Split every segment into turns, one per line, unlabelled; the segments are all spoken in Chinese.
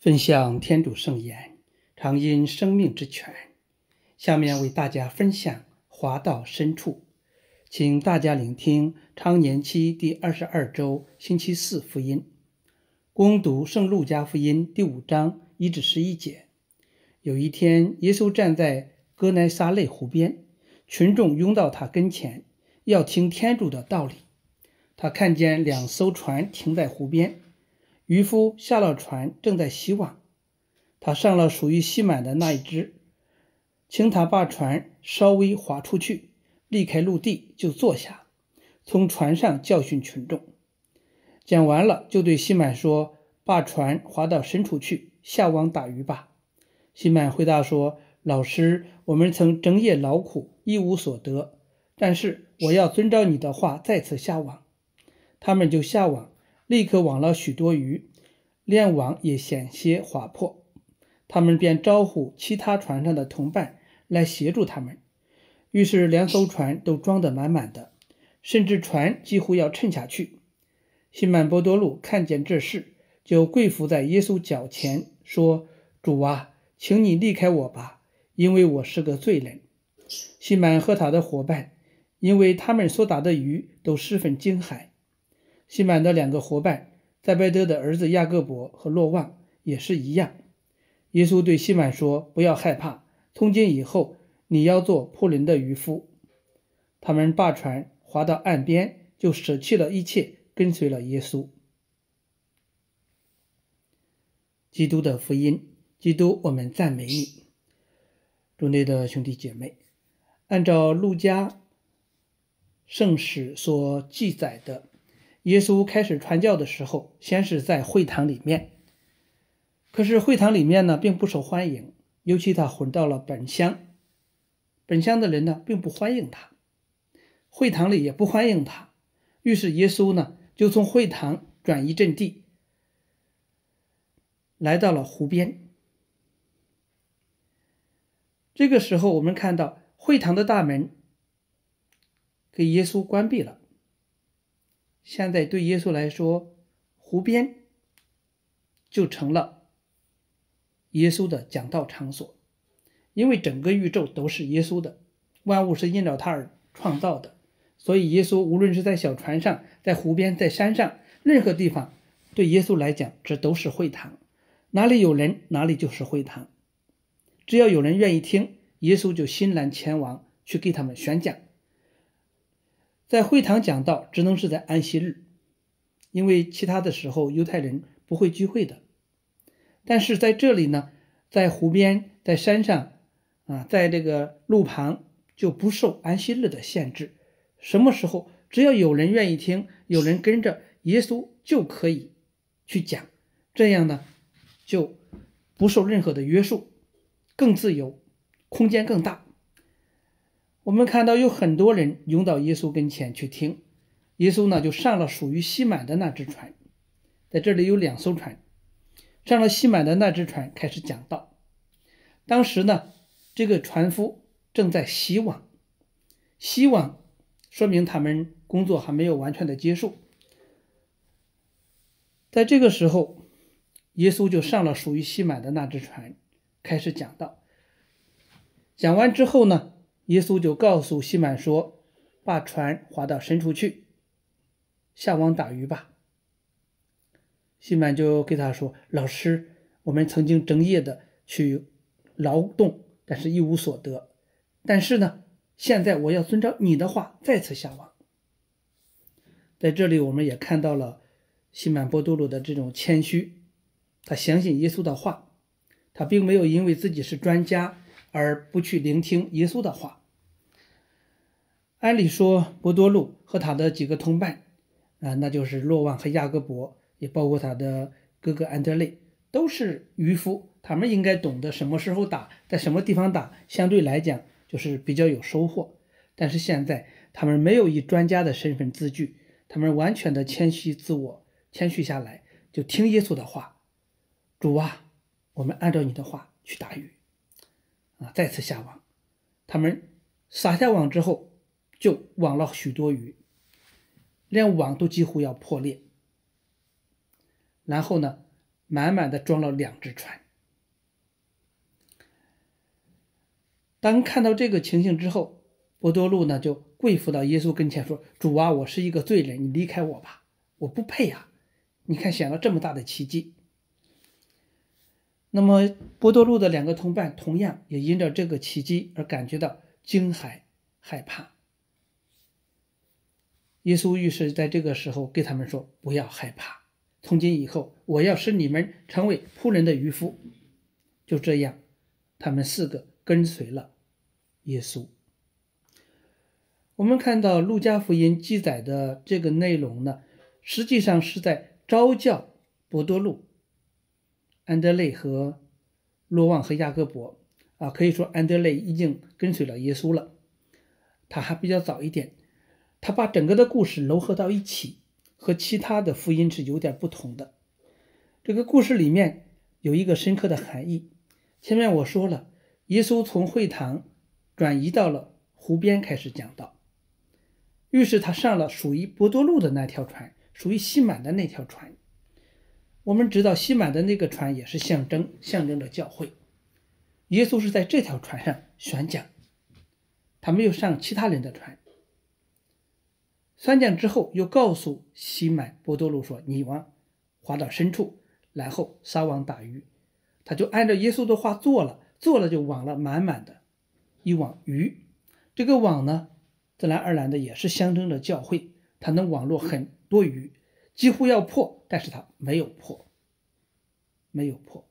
分享天主圣言，常因生命之泉。下面为大家分享华道深处，请大家聆听常年期第二十二周星期四福音，攻读圣路加福音第五章一至十一节。有一天，耶稣站在哥奈撒勒湖边，群众拥到他跟前，要听天主的道理。他看见两艘船停在湖边。渔夫下了船，正在洗网。他上了属于西满的那一只，请他把船稍微划出去，离开陆地，就坐下，从船上教训群众。讲完了，就对西满说：“把船划到深处去，下网打鱼吧。”西满回答说：“老师，我们曾整夜劳苦，一无所得，但是我要遵照你的话，再次下网。”他们就下网。立刻网了许多鱼，链网也险些划破。他们便招呼其他船上的同伴来协助他们。于是两艘船都装得满满的，甚至船几乎要沉下去。西曼波多禄看见这事，就跪伏在耶稣脚前，说：“主啊，请你离开我吧，因为我是个罪人。”西满和他的伙伴，因为他们所打的鱼都十分惊骇，西满的两个伙伴，塞拜德的儿子亚各伯和诺望也是一样。耶稣对西满说：“不要害怕，从今以后你要做仆人的渔夫。”他们把船划到岸边，就舍弃了一切，跟随了耶稣。基督的福音，基督，我们赞美你。主内的兄弟姐妹，按照路加圣史所记载的。耶稣开始传教的时候，先是在会堂里面。可是会堂里面呢，并不受欢迎，尤其他混到了本乡，本乡的人呢，并不欢迎他，会堂里也不欢迎他。于是耶稣呢，就从会堂转移阵地，来到了湖边。这个时候，我们看到会堂的大门给耶稣关闭了。现在对耶稣来说，湖边就成了耶稣的讲道场所，因为整个宇宙都是耶稣的，万物是因着他而创造的，所以耶稣无论是在小船上、在湖边、在山上，任何地方，对耶稣来讲，这都是会堂。哪里有人，哪里就是会堂，只要有人愿意听，耶稣就欣然前往去给他们宣讲。在会堂讲道只能是在安息日，因为其他的时候犹太人不会聚会的。但是在这里呢，在湖边、在山上，啊，在这个路旁就不受安息日的限制。什么时候，只要有人愿意听，有人跟着，耶稣就可以去讲。这样呢，就不受任何的约束，更自由，空间更大。我们看到有很多人涌到耶稣跟前去听，耶稣呢就上了属于西满的那只船，在这里有两艘船，上了西满的那只船开始讲道。当时呢，这个船夫正在洗网，洗网说明他们工作还没有完全的结束。在这个时候，耶稣就上了属于西满的那只船，开始讲道。讲完之后呢？耶稣就告诉西满说：“把船划到深处去，下网打鱼吧。”西满就给他说：“老师，我们曾经整夜的去劳动，但是一无所得。但是呢，现在我要遵照你的话，再次下网。”在这里，我们也看到了西满波多鲁的这种谦虚。他相信耶稣的话，他并没有因为自己是专家而不去聆听耶稣的话。按理说，波多禄和他的几个同伴，啊，那就是洛万和亚各伯，也包括他的哥哥安德烈，都是渔夫。他们应该懂得什么时候打，在什么地方打，相对来讲就是比较有收获。但是现在，他们没有以专家的身份自居，他们完全的谦虚自我，谦虚下来就听耶稣的话：“主啊，我们按照你的话去打鱼，啊，再次下网。”他们撒下网之后。就网了许多鱼，连网都几乎要破裂。然后呢，满满的装了两只船。当看到这个情形之后，波多禄呢就跪伏到耶稣跟前说：“主啊，我是一个罪人，你离开我吧，我不配呀！你看，显了这么大的奇迹。”那么，波多禄的两个同伴同样也因着这个奇迹而感觉到惊骇害怕。耶稣于是在这个时候给他们说：“不要害怕，从今以后我要使你们成为仆人的渔夫。”就这样，他们四个跟随了耶稣。我们看到路加福音记载的这个内容呢，实际上是在招教博多禄、安德烈和罗望和亚各伯。啊，可以说安德烈已经跟随了耶稣了，他还比较早一点。他把整个的故事糅合到一起，和其他的福音是有点不同的。这个故事里面有一个深刻的含义。前面我说了，耶稣从会堂转移到了湖边开始讲道，于是他上了属于博多路的那条船，属于西满的那条船。我们知道西满的那个船也是象征，象征着教会。耶稣是在这条船上宣讲，他没有上其他人的船。三桨之后，又告诉西满波多禄说：“你往划到深处，然后撒网打鱼。”他就按照耶稣的话做了，做了就网了满满的，一网鱼。这个网呢，自然而然的也是象征着教会，它能网络很多鱼，几乎要破，但是它没有破，没有破。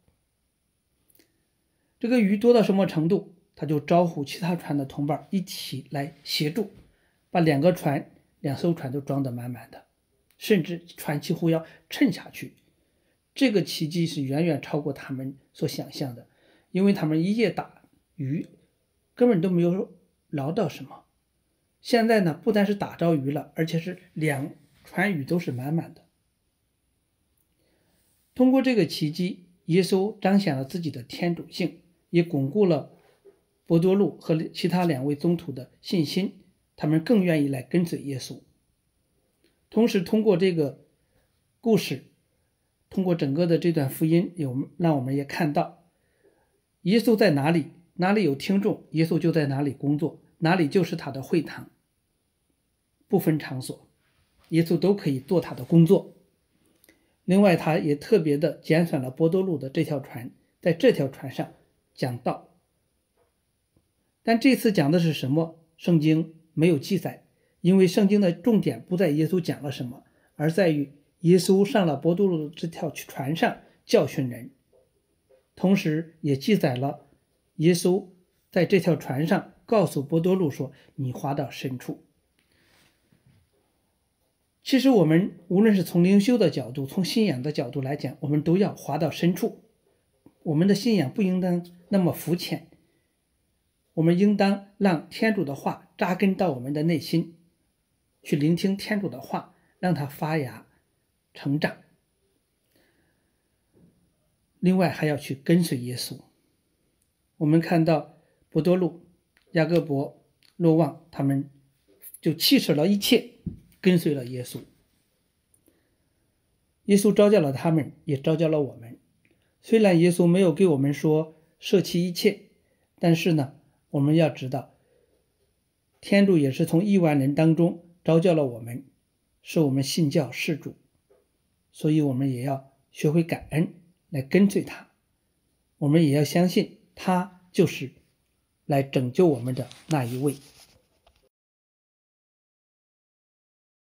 这个鱼多到什么程度，他就招呼其他船的同伴一起来协助，把两个船。两艘船都装得满满的，甚至船几乎要沉下去。这个奇迹是远远超过他们所想象的，因为他们一夜打鱼，根本都没有捞到什么。现在呢，不单是打着鱼了，而且是两船鱼都是满满的。通过这个奇迹，耶稣彰显了自己的天主性，也巩固了博多禄和其他两位宗徒的信心。他们更愿意来跟随耶稣。同时，通过这个故事，通过整个的这段福音，有让我们也看到，耶稣在哪里，哪里有听众，耶稣就在哪里工作，哪里就是他的会堂。不分场所，耶稣都可以做他的工作。另外，他也特别的拣选了波多路的这条船，在这条船上讲道。但这次讲的是什么？圣经。没有记载，因为圣经的重点不在耶稣讲了什么，而在于耶稣上了博多路这条船上教训人，同时也记载了耶稣在这条船上告诉博多路说：“你划到深处。”其实，我们无论是从灵修的角度，从信仰的角度来讲，我们都要划到深处。我们的信仰不应当那么肤浅，我们应当让天主的话。扎根到我们的内心，去聆听天主的话，让它发芽、成长。另外，还要去跟随耶稣。我们看到波多禄、雅各伯、若望他们就弃舍了一切，跟随了耶稣。耶稣召教了他们，也召教了我们。虽然耶稣没有给我们说舍弃一切，但是呢，我们要知道。天主也是从亿万人当中召叫了我们，是我们信教事主，所以我们也要学会感恩，来跟随他。我们也要相信，他就是来拯救我们的那一位。